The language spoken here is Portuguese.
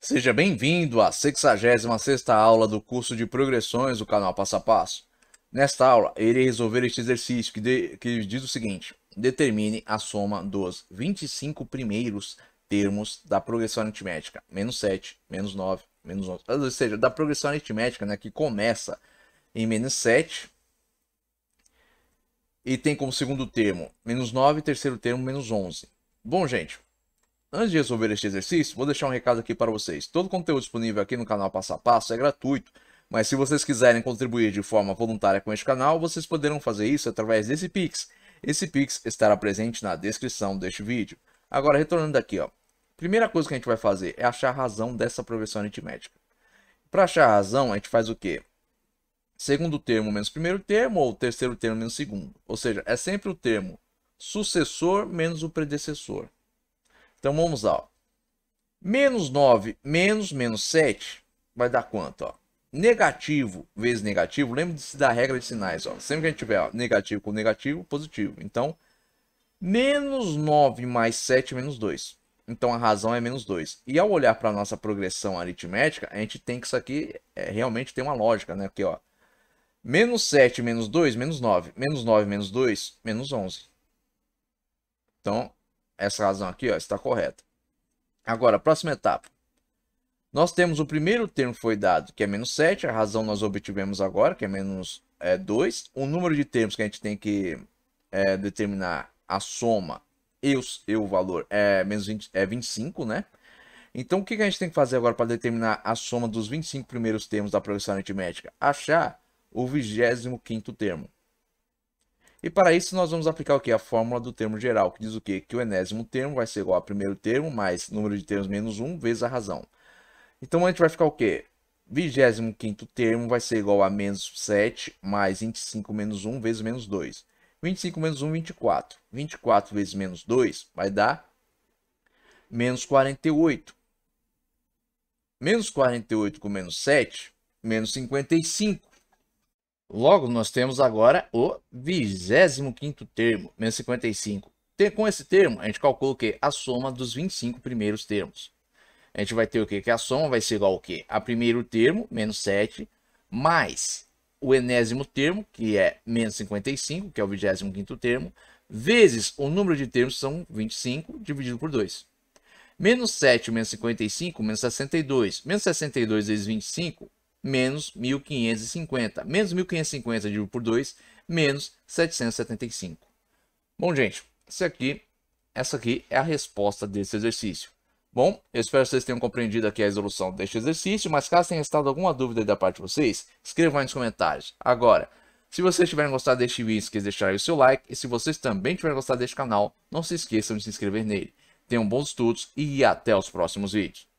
Seja bem-vindo à 66ª aula do curso de progressões do canal Passo a Passo. Nesta aula, irei resolver este exercício que, de, que diz o seguinte. Determine a soma dos 25 primeiros termos da progressão aritmética. Menos 7, menos 9, menos 11. Ou seja, da progressão aritmética, né, que começa em menos 7 e tem como segundo termo menos 9 e terceiro termo menos 11. Bom, gente, Antes de resolver este exercício, vou deixar um recado aqui para vocês. Todo o conteúdo disponível aqui no canal Passo a Passo é gratuito, mas se vocês quiserem contribuir de forma voluntária com este canal, vocês poderão fazer isso através desse Pix. Esse Pix estará presente na descrição deste vídeo. Agora, retornando aqui, ó. primeira coisa que a gente vai fazer é achar a razão dessa progressão aritmética. Para achar a razão, a gente faz o quê? Segundo termo menos primeiro termo ou terceiro termo menos segundo. Ou seja, é sempre o termo sucessor menos o predecessor. Então vamos lá. Ó. Menos 9 menos menos 7 vai dar quanto? Ó? Negativo vezes negativo. Lembre-se da regra de sinais. Ó. Sempre que a gente tiver ó, negativo com negativo, positivo. Então, menos 9 mais 7 é menos 2. Então a razão é menos 2. E ao olhar para a nossa progressão aritmética, a gente tem que isso aqui é, realmente tem uma lógica, né? Aqui, ó. Menos 7 menos 2, menos 9. Menos 9 menos 2, menos 11. Então, essa razão aqui ó, está correta. Agora, próxima etapa. Nós temos o primeiro termo que foi dado, que é menos 7, a razão nós obtivemos agora, que é menos é, 2. O número de termos que a gente tem que é, determinar a soma e o, e o valor é menos 20, é 25, né? Então, o que a gente tem que fazer agora para determinar a soma dos 25 primeiros termos da progressão aritmética? Achar o 25º termo. E para isso nós vamos aplicar o que? A fórmula do termo geral, que diz o quê? Que o enésimo termo vai ser igual ao primeiro termo mais número de termos menos 1 vezes a razão. Então a gente vai ficar o quê? 25 termo vai ser igual a menos 7 mais 25 menos 1 vezes menos 2. 25 menos 1, 24. 24 vezes menos 2 vai dar menos 48. Menos 48 com menos 7, menos 55. Logo, nós temos agora o 25º termo, menos 55. Com esse termo, a gente calcula o quê? A soma dos 25 primeiros termos. A gente vai ter o quê? Que a soma vai ser igual ao quê? A primeiro termo, menos 7, mais o enésimo termo, que é menos 55, que é o 25º termo, vezes o número de termos, que são 25, dividido por 2. Menos 7 menos 55, menos 62. Menos 62 vezes 25 menos 1.550. Menos 1.550 dividido por 2, menos 775. Bom, gente, esse aqui, essa aqui é a resposta desse exercício. Bom, eu espero que vocês tenham compreendido aqui a resolução deste exercício, mas caso tenha restado alguma dúvida da parte de vocês, escrevam aí nos comentários. Agora, se vocês tiverem gostado deste vídeo, esqueça de deixar o seu like, e se vocês também tiverem gostado deste canal, não se esqueçam de se inscrever nele. Tenham bons estudos e até os próximos vídeos.